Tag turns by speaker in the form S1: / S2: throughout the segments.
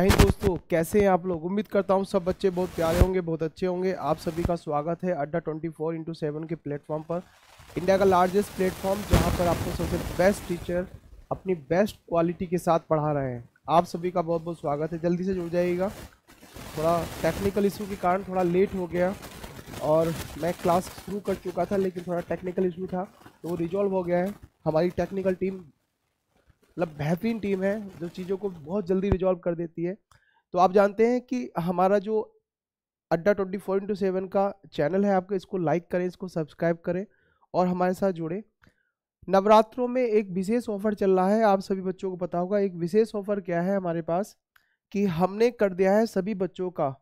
S1: Nine दोस्तों कैसे हैं आप लोग उम्मीद करता हूँ सब बच्चे बहुत प्यारे होंगे बहुत अच्छे होंगे आप सभी का स्वागत है Adda twenty four into seven के प्लेटफॉर्म पर इंडिया का लार्जेस्ट प्लेटफॉर्म जहाँ पर आपको सबसे बेस्ट टीचर अपनी बेस्ट क्वालिटी के साथ पढ़ा रहे हैं आप सभी का बहुत बहुत स्वागत है जल्दी से जुड़ जाइएगा थोड़ा टेक्निकल इशू के कारण थोड़ा लेट हो गया और मैं क्लास शुरू कर चुका था लेकिन थोड़ा टेक्निकल इशू था तो वो रिजॉल्व हो गया है हमारी टेक्निकल टीम मतलब बेहतरीन टीम है जो चीज़ों को बहुत जल्दी रिजॉल्व कर देती है तो आप जानते हैं कि हमारा जो Adda twenty four into seven का चैनल है आपको इसको लाइक करें इसको सब्सक्राइब करें और हमारे साथ जुड़े नवरात्रों में एक विशेष ऑफर चल रहा है आप सभी बच्चों को पता होगा एक विशेष ऑफर क्या है हमारे पास कि हमने कर दिया है सभी बच्चों का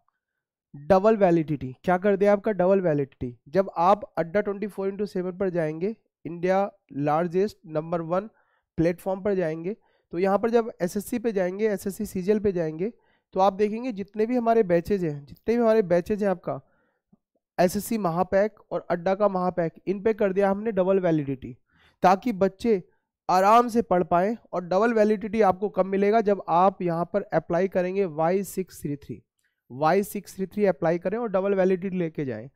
S1: डबल वैलिडिटी क्या कर दिया आपका डबल वैलिडिटी जब आप अड्डा ट्वेंटी फोर इंटू सेवन पर जाएंगे India largest number one platform पर जाएंगे तो यहाँ पर जब एसएससी पे जाएंगे एसएससी सीजीएल पे जाएंगे तो आप देखेंगे जितने भी हमारे बैचेज हैं जितने भी हमारे बैचेज हैं आपका एसएससी महापैक और अड्डा का महापैक इन पे कर दिया हमने डबल वैलिडिटी ताकि बच्चे आराम से पढ़ पाएँ और डबल वैलिडिटी आपको कब मिलेगा जब आप यहाँ पर अप्लाई करेंगे Y six three three Y six three three apply करें और डबल वैलिडिटी लेके जाएँ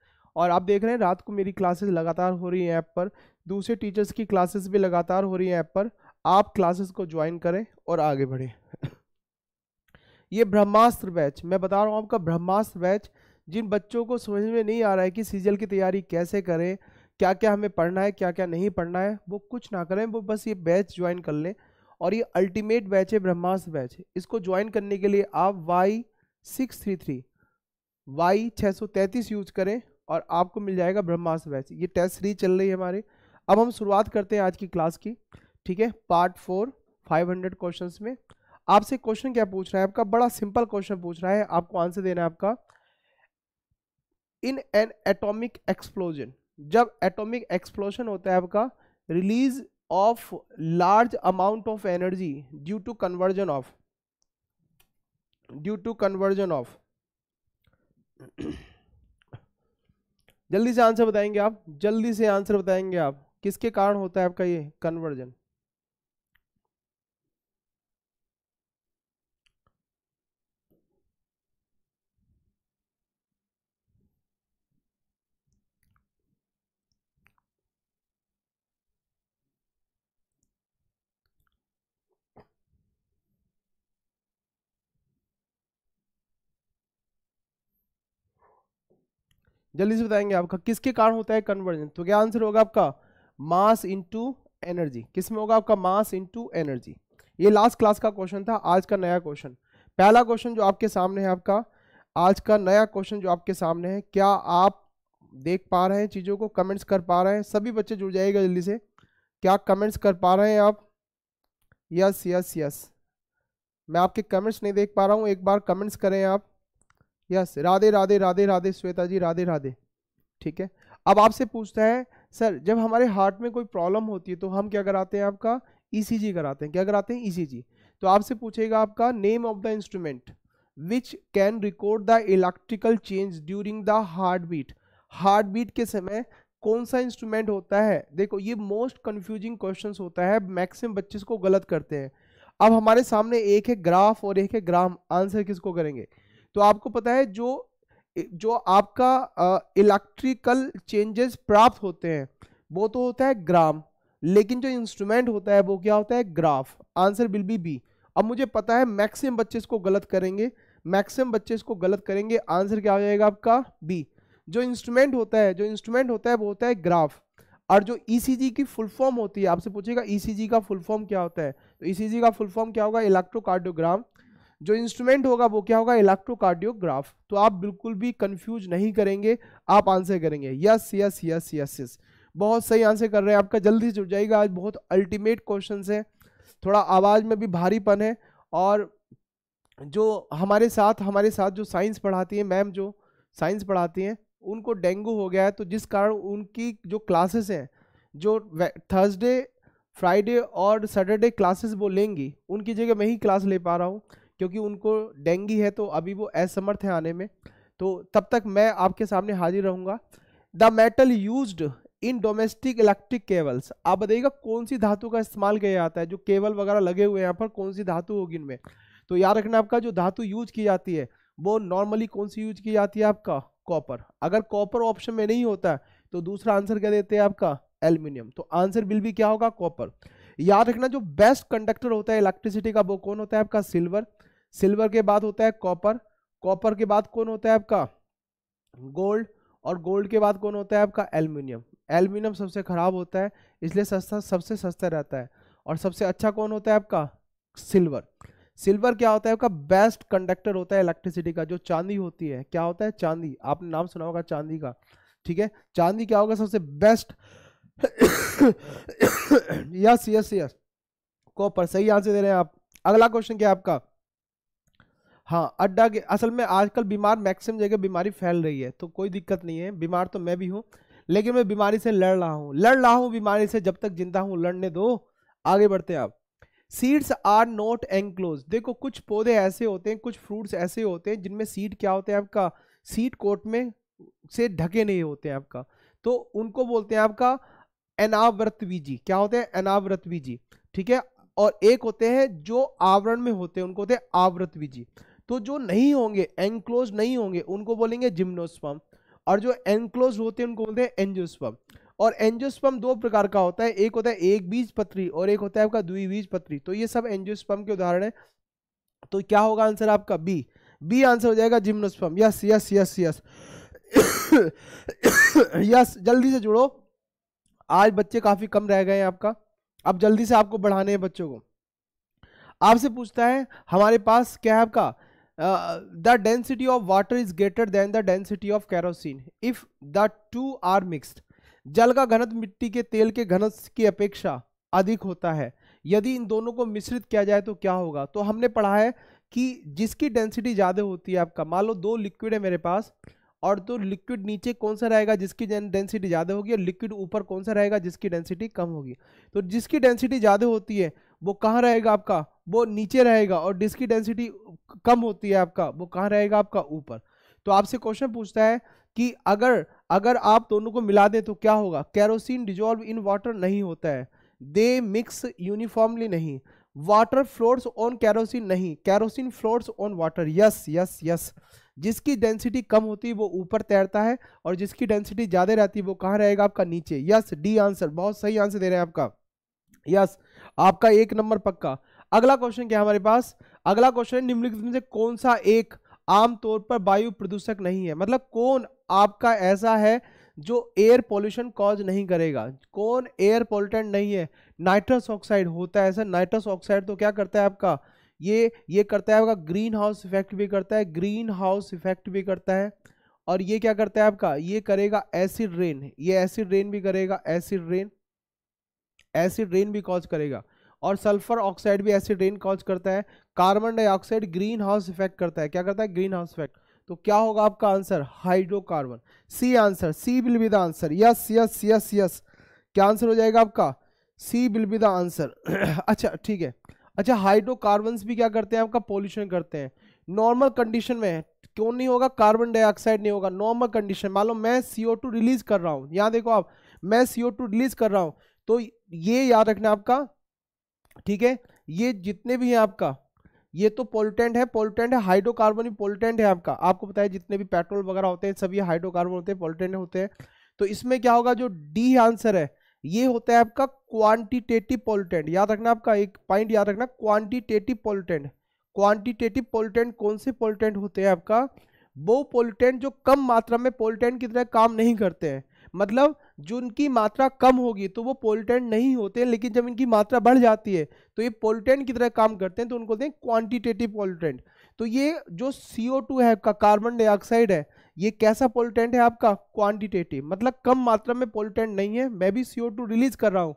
S1: और आप देख रहे हैं रात को मेरी क्लासेस लगातार हो रही हैं ऐप पर दूसरे टीचर्स की क्लासेस भी लगातार हो रही हैं ऐप पर आप क्लासेस को ज्वाइन करें और आगे बढ़ें ये ब्रह्मास्त्र बैच मैं बता रहा हूँ आपका ब्रह्मास्त्र बैच जिन बच्चों को समझ में नहीं आ रहा है कि सीजल की तैयारी कैसे करें क्या क्या हमें पढ़ना है क्या क्या नहीं पढ़ना है वो कुछ ना करें वो बस ये बैच ज्वाइन कर लें और ये अल्टीमेट बैच है ब्रह्मास्त्र बैच है इसको ज्वाइन करने के लिए आप Y six three three Y छः सौ तैंतीस यूज करें और आपको मिल जाएगा ब्रह्मास्त्र बैच ये टेस्ट सीरीज चल रही है हमारे अब हम शुरुआत करते हैं आज की क्लास की ठीक है पार्ट फोर 500 क्वेश्चन में आपसे क्वेश्चन क्या पूछ रहा है आपका बड़ा सिंपल क्वेश्चन पूछ रहा है आपको आंसर देना है आपका इन एन एटॉमिक एक्सप्लोजन जब एटॉमिक एक्सप्लोजन होता है आपका release of large amount of energy due to conversion of due to conversion of जल्दी से आंसर बताएंगे आप जल्दी से आंसर बताएंगे आप किसके कारण होता है आपका ये कन्वर्जन जल्दी से बताएंगे आपका किसके कारण होता है कन्वर्जन तो क्या आंसर होगा आपका मास इंटू एनर्जी किस में होगा आपका मास इंटू एनर्जी ये लास्ट क्लास का क्वेश्चन था आज का नया क्वेश्चन पहला क्वेश्चन जो आपके सामने है आपका आज का नया क्वेश्चन जो आपके सामने है क्या आप देख पा रहे हैं चीज़ों को कमेंट्स कर पा रहे हैं सभी बच्चे जुड़ जाएगा जल्दी से क्या कमेंट्स कर पा रहे हैं आप यस यस यस मैं आपके कमेंट्स नहीं देख पा रहा हूँ एक बार कमेंट्स करें आप यस राधे राधे राधे राधे श्वेता जी राधे राधे ठीक है अब आपसे पूछता है सर जब हमारे हार्ट में कोई प्रॉब्लम होती है तो हम क्या कराते हैं आपका ईसीजी e कराते हैं क्या कराते हैं ईसीजी e तो आपसे पूछेगा आपका name of the instrument which can record the electrical change during the heart beat heart beat के समय कौन सा इंस्ट्रूमेंट होता है देखो ये मोस्ट कंफ्यूजिंग क्वेश्चंस होता है मैक्सिमम बच्चे इसको गलत करते हैं अब हमारे सामने एक है ग्राफ और एक है ग्राम आंसर किसको करेंगे तो आपको पता है जो जो आपका इलेक्ट्रिकल चेंजेस प्राप्त होते हैं वो तो होता है ग्राम लेकिन जो इंस्ट्रूमेंट होता है वो क्या होता है graph answer will be B अब मुझे पता है मैक्सिमम बच्चे इसको गलत करेंगे मैक्सिमम बच्चे इसको गलत करेंगे आंसर क्या हो जाएगा आपका बी जो इंस्ट्रूमेंट होता है जो इंस्ट्रूमेंट होता है वो होता है ग्राफ और जो ई e की फुल फॉर्म होती है आपसे पूछेगा ई e का फुल फॉर्म क्या होता है तो ई e का फुल फॉर्म क्या होगा इलेक्ट्रोकार्डियोग्राम जो इंस्ट्रूमेंट होगा वो क्या होगा इलेक्ट्रोकार्डियोग्राफ तो आप बिल्कुल भी कंफ्यूज नहीं करेंगे आप आंसर करेंगे yes yes yes yes yes बहुत सही आंसर कर रहे हैं आपका जल्दी जुड़ जुट जाएगा आज बहुत अल्टीमेट क्वेश्चन है थोड़ा आवाज़ में भी भारीपन है और जो हमारे साथ हमारे साथ जो साइंस पढ़ाती है मैम जो साइंस पढ़ाती हैं उनको डेंगू हो गया है तो जिस कारण उनकी जो क्लासेस हैं जो थर्सडे फ्राइडे और सैटरडे क्लासेस वो लेंगी उनकी जगह मैं ही क्लास ले पा रहा हूँ क्योंकि उनको डेंगी है तो अभी वो असमर्थ है आने में तो तब तक मैं आपके सामने हाजिर रहूंगा the metal use in domestic electric cables आप बताइएगा कौन सी धातु का इस्तेमाल किया जाता है जो केबल वगैरह लगे हुए हैं यहाँ पर कौन सी धातु होगी इनमें तो याद रखना आपका जो धातु यूज की जाती है वो नॉर्मली कौन सी यूज की जाती है आपका कॉपर अगर कॉपर ऑप्शन में नहीं होता तो दूसरा आंसर क्या देते हैं आपका एल्यूमिनियम तो आंसर बिल भी क्या होगा कॉपर याद रखना जो बेस्ट कंडक्टर होता है इलेक्ट्रिसिटी का वो कौन होता है आपका सिल्वर सिल्वर के बाद होता है कॉपर कॉपर के बाद कौन होता है आपका गोल्ड और गोल्ड के बाद कौन होता है आपका एल्यूमिनियम एल्यूमिनियम सबसे ख़राब होता है इसलिए सस्ता सबसे सस्ता रहता है और सबसे अच्छा कौन होता है आपका सिल्वर सिल्वर क्या होता है आपका बेस्ट कंडक्टर होता है इलेक्ट्रिसिटी का जो चांदी होती है क्या होता है चांदी आपने नाम सुना होगा चांदी का ठीक है चांदी क्या होगा सबसे best yes yes yes copper सही आंसर दे रहे हैं आप अगला क्वेश्चन क्या है आपका हाँ अड्डा के असल में आजकल बीमार मैक्सिमम जगह बीमारी फैल रही है तो कोई दिक्कत नहीं है बीमार तो मैं भी हूँ लेकिन मैं बीमारी से लड़ रहा हूँ लड़ रहा हूँ बीमारी से जब तक जिंदा हूँ लड़ने दो आगे बढ़ते हैं आप सीड्स आर नॉट एनक्लोज देखो कुछ पौधे ऐसे होते हैं कुछ फ्रूट्स ऐसे होते हैं जिनमें सीड क्या होते हैं आपका सीड कोट में से ढके नहीं होते हैं आपका तो उनको बोलते हैं आपका अनावृत बीजी क्या होते हैं अनावृत बीजी ठीक है और एक होते हैं जो आवरण में होते हैं उनको होते हैं आवृत बीजी तो जो नहीं होंगे एनक्लोज नहीं होंगे उनको बोलेंगे जिम्नोस्पम और जो एनक्लोज होते हैं उनको बोलते हैं एंजोस्पम और एंजोस्पम दो प्रकार का होता है एक होता है एक बीज पत्री और एक होता है आपका दुई बीज पत्री तो ये सब एंजोस्पम के उदाहरण है तो क्या होगा आंसर आपका बी बी आंसर हो जाएगा gymnosperm yes yes yes yes yes जल्दी से जुड़ो आज बच्चे काफ़ी कम रह गए हैं आपका अब जल्दी से आपको बढ़ाने हैं बच्चों को आपसे पूछता है हमारे पास क्या है आपका the density of water is greater than the density of kerosene if the two are mixed जल का घनत मिट्टी के तेल के घनत की अपेक्षा अधिक होता है यदि इन दोनों को मिश्रित किया जाए तो क्या होगा तो हमने पढ़ा है कि जिसकी डेंसिटी ज़्यादा होती है आपका मान लो दो लिक्विड है मेरे पास और तो लिक्विड नीचे कौन सा रहेगा जिसकी डेंसिटी ज़्यादा होगी और लिक्विड ऊपर कौन सा रहेगा जिसकी डेंसिटी कम होगी तो जिसकी डेंसिटी ज़्यादा होती है वो कहाँ रहेगा आपका वो नीचे रहेगा और जिसकी डेंसिटी कम होती है आपका वो कहाँ रहेगा आपका ऊपर तो आपसे क्वेश्चन पूछता है कि अगर अगर आप दोनों को मिला दें तो क्या होगा कैरोसिन डिजॉल्व इन वाटर नहीं होता है दे मिक्स यूनिफॉर्मली नहीं वाटर फ्लोर्स ऑन कैरोसिन नहीं kerosene floats on water yes yes yes जिसकी डेंसिटी कम होती है वो ऊपर तैरता है और जिसकी डेंसिटी ज़्यादा रहती है वो कहाँ रहेगा आपका नीचे यस डी आंसर बहुत सही आंसर दे रहे हैं आपका यस आपका एक नंबर पक्का अगला क्वेश्चन क्या हमारे पास अगला क्वेश्चन है निम्नलिखित में से कौन सा एक आमतौर पर वायु प्रदूषक नहीं है मतलब कौन आपका ऐसा है जो एयर पोल्यूशन कॉज नहीं करेगा कौन एयर पोल्यूटेंट नहीं है नाइट्रस ऑक्साइड होता है ऐसा नाइट्रस ऑक्साइड तो क्या करता है आपका ये ये करता है आपका ग्रीन हाउस इफेक्ट भी करता है ग्रीन हाउस इफेक्ट भी करता है और ये क्या करता है आपका ये करेगा एसिड रेन ये एसिड रेन भी करेगा एसिड रेन एसिड रेन भी कॉज करेगा और सल्फर ऑक्साइड भी एसिड रेन कॉज करता है carbon dioxide greenhouse effect करता है क्या करता है ग्रीन हाउस इफेक्ट तो क्या होगा आपका answer hydrocarbon C answer C will be the answer yes yes yes yes क्या आंसर हो जाएगा आपका C will be the answer अच्छा ठीक है अच्छा हाइड्रोकार्बन भी क्या करते हैं आपका पॉल्यूशन करते हैं नॉर्मल कंडीशन में क्यों नहीं होगा कार्बन डाइऑक्साइड नहीं होगा नॉर्मल कंडीशन मान लो मैं सीओ टू रिलीज कर रहा हूँ यहाँ देखो आप मैं सीओ टू रिलीज कर रहा हूँ तो ये याद रखना आपका ठीक है ये जितने भी हैं आपका ये तो पोल्यूटेंट है पोल्यूटेंट है हाइड्रोकार्बन भी पोल्यूटेंट है आपका आपको पता है जितने भी पेट्रोल वगैरह होते हैं सभी हाइड्रोकार्बन होते हैं पोल्यूटेंट होते हैं तो इसमें क्या होगा जो डी आंसर है ये होता है आपका क्वांटिटेटिव पॉल्यूटेंट याद रखना आपका एक पॉइंट याद रखना क्वांटिटेटिव पॉल्यूटेंट क्वांटिटेटिव पॉल्यूटेंट कौन से पॉल्यूटेंट होते हैं आपका वो पॉल्यूटेंट जो कम मात्रा में पॉल्यूटेंट की तरह काम नहीं करते हैं मतलब जो उनकी मात्रा कम होगी तो वो पोल्यूटेंट नहीं होते हैं लेकिन जब इनकी मात्रा बढ़ जाती है तो ये पोल्यूटेंट की तरह काम करते हैं तो उनको बोलते हैं क्वांटिटेटिव पोल्यूटेंट तो ये जो सी है का कार्बन डाइऑक्साइड है ये कैसा पोल्यूटेंट है आपका क्वांटिटेटिव मतलब कम मात्रा में पोल्यूटेंट नहीं है मैं भी सीओ टू रिलीज कर रहा हूँ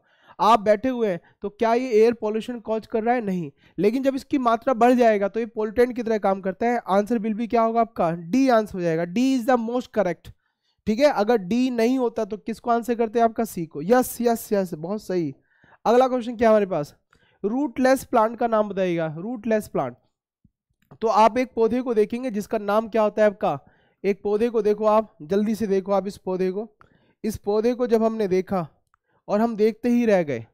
S1: आप बैठे हुए हैं तो क्या ये एयर पोल्यूशन कॉज कर रहा है नहीं लेकिन जब इसकी मात्रा बढ़ जाएगा तो ये पोल्यूटेंट की तरह काम करता है आंसर बिल भी क्या होगा आपका डी आंसर हो जाएगा D is the most correct ठीक है अगर डी नहीं होता तो किसको आंसर करते हैं आपका सी को यस यस यस बहुत सही अगला क्वेश्चन क्या हमारे पास रूटलेस प्लांट का नाम बताइएगा रूटलेस प्लांट तो आप एक पौधे को देखेंगे जिसका नाम क्या होता है आपका एक पौधे को देखो आप जल्दी से देखो आप इस पौधे को इस पौधे को जब हमने देखा और हम देखते ही रह गए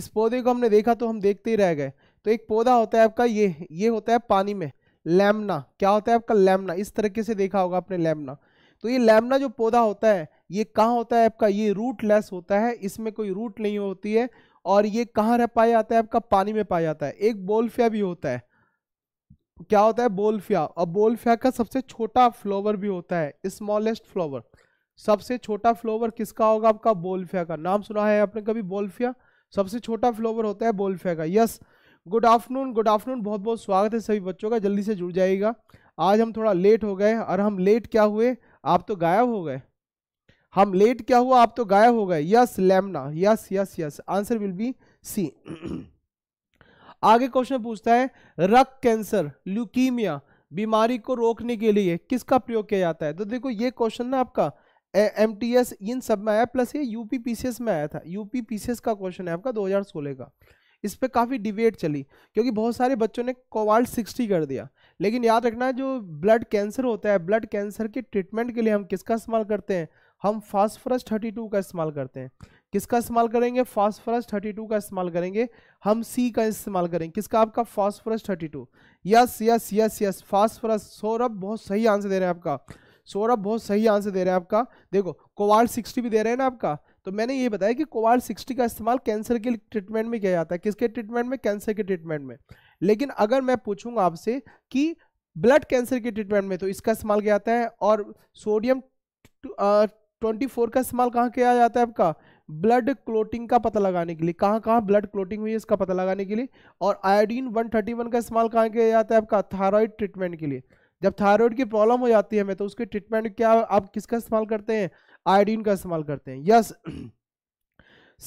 S1: इस पौधे को हमने देखा तो हम देखते ही रह गए तो एक पौधा होता है आपका ये ये होता है पानी में लैमना क्या होता है आपका लेमना इस तरीके से देखा होगा आपने लेमना तो ये लैमना जो पौधा होता है ये कहाँ होता है आपका ये रूट लेस होता है इसमें कोई रूट नहीं होती है और ये कहाँ रह पाया जाता है आपका पानी में पाया जाता है एक बोल्फिया भी होता है क्या होता है बोल्फिया और बोल्फिया का सबसे छोटा फ्लोवर भी होता है स्मॉलेस्ट फ्लोवर सबसे छोटा फ्लोवर किसका होगा आपका बोल्फिया का नाम सुना है आपने कभी बोल्फिया सबसे छोटा फ्लोवर होता है बोल्फिया का yes good afternoon good afternoon बहुत बहुत स्वागत है सभी बच्चों का जल्दी से जुड़ जाइएगा आज हम थोड़ा लेट हो गए और हम लेट क्या हुए आप तो गायब हो गए हम लेट क्या हुआ आप तो गायब हो गए यस लेमना yes yes yes answer will be C आगे क्वेश्चन पूछता है रक्त कैंसर ल्यूकीमिया बीमारी को रोकने के लिए किसका प्रयोग किया जाता है तो देखो ये क्वेश्चन ना आपका एम टी एस इन सब में आया प्लस ये यूपी पीसीएस में आया था यूपी पीसीएस का क्वेश्चन है आपका 2016 का इस पर काफ़ी डिबेट चली क्योंकि बहुत सारे बच्चों ने कोवाल 60 कर दिया लेकिन याद रखना जो ब्लड कैंसर होता है ब्लड कैंसर के ट्रीटमेंट के लिए हम किसका इस्तेमाल करते हैं हम फास्फोरस 32 का इस्तेमाल करते हैं किसका इस्तेमाल करेंगे फास्फोरस 32 का इस्तेमाल करेंगे हम सी का इस्तेमाल करेंगे किसका आपका phosphorus 32 yes yes yes yes phosphorus Saurabh बहुत सही आंसर दे रहे हैं आपका सौरभ बहुत सही आंसर दे रहे हैं आपका देखो कोवार 60 भी दे रहे हैं ना आपका तो मैंने ये बताया कि कोवार 60 का इस्तेमाल कैंसर के ट्रीटमेंट में किया जाता है किसके ट्रीटमेंट में कैंसर के ट्रीटमेंट में लेकिन अगर मैं पूछूंगा आपसे कि ब्लड कैंसर के ट्रीटमेंट में तो इसका इस्तेमाल किया जाता है और सोडियम ट्वेंटी uh, का इस्तेमाल कहाँ किया जाता है आपका ब्लड क्लोटिंग का पता लगाने के लिए कहाँ कहाँ ब्लड क्लोटिंग हुई है इसका पता लगाने के लिए और आयोडीन 131 का इस्तेमाल कहाँ किया जाता है आपका थायराइड ट्रीटमेंट के लिए जब थायराइड की प्रॉब्लम हो जाती है हमें तो उसके ट्रीटमेंट क्या आप किसका इस्तेमाल करते हैं आयोडीन का इस्तेमाल करते हैं यस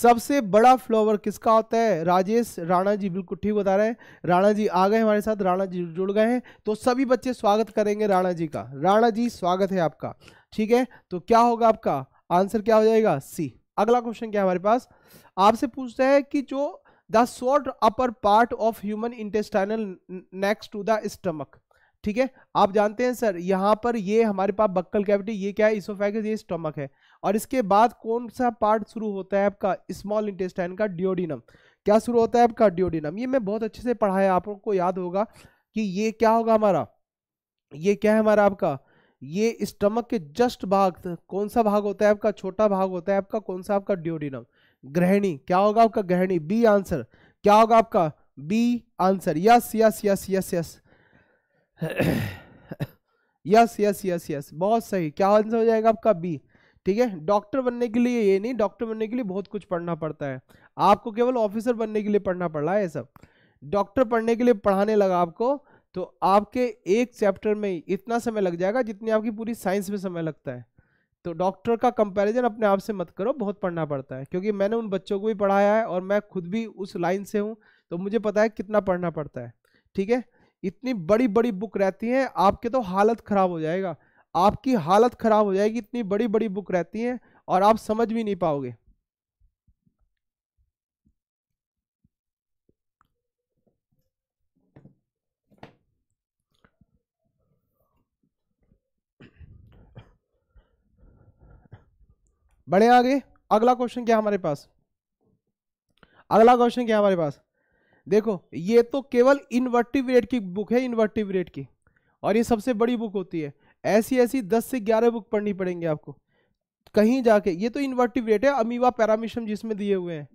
S1: सबसे बड़ा फ्लोवर किसका होता है राजेश राणा जी बिल्कुल ठीक बता रहे हैं राणा जी आ गए हमारे साथ राणा जी जुड़ गए हैं तो सभी बच्चे स्वागत करेंगे राणा जी का राणा जी स्वागत है आपका ठीक है तो क्या होगा आपका आंसर क्या हो जाएगा सी अगला क्वेश्चन क्या हमारे पास आपसे पूछता है कि जो the short upper part of human intestinal next to the stomach ठीक है आप जानते हैं सर यहाँ पर ये हमारे पास बक्कल कैविटी ये क्या है इसोफेगस ये स्टमक है और इसके बाद कौन सा पार्ट शुरू होता है आपका स्मॉल इंटेस्टाइन का डिओडिनम क्या शुरू होता है आपका डिओडिनम ये मैं बहुत अच्छे से पढ़ाया आप लोग को याद होगा कि ये क्या होगा हमारा ये क्या है हमारा आपका ये स्टमक के जस्ट भाग कौन सा भाग होता है आपका छोटा भाग होता है आपका कौन सा आपका ड्योडिनम ग्रहणी क्या होगा आपका ग्रहणी बी आंसर क्या होगा आपका B answer yes yes yes yes yes yes yes yes yes बहुत सही क्या आंसर हो जाएगा आपका बी ठीक है डॉक्टर बनने के लिए ये नहीं डॉक्टर बनने के लिए बहुत कुछ पढ़ना पड़ता है आपको केवल ऑफिसर बनने के लिए पढ़ना पड़ रहा है ये सब डॉक्टर पढ़ने के लिए पढ़ाने लगा आपको तो आपके एक चैप्टर में इतना समय लग जाएगा जितनी आपकी पूरी साइंस में समय लगता है तो डॉक्टर का कंपैरिजन अपने आप से मत करो बहुत पढ़ना पड़ता है क्योंकि मैंने उन बच्चों को भी पढ़ाया है और मैं खुद भी उस लाइन से हूँ तो मुझे पता है कितना पढ़ना पड़ता है ठीक है इतनी बड़ी बड़ी बुक रहती हैं आपके तो हालत ख़राब हो जाएगा आपकी हालत ख़राब हो जाएगी इतनी बड़ी बड़ी बुक रहती हैं और आप समझ भी नहीं पाओगे बढ़े आगे अगला क्वेश्चन क्या हमारे पास अगला क्वेश्चन क्या हमारे पास देखो ये तो केवल इन्वर्टिव रेट की बुक है रेट की और ये सबसे बड़ी बुक होती है ऐसी ऐसी दस से ग्यारह बुक पढ़नी पड़ेंगी आपको कहीं जाके ये तो रेट है अमीवा पैरामिशम जिसमें दिए हुए हैं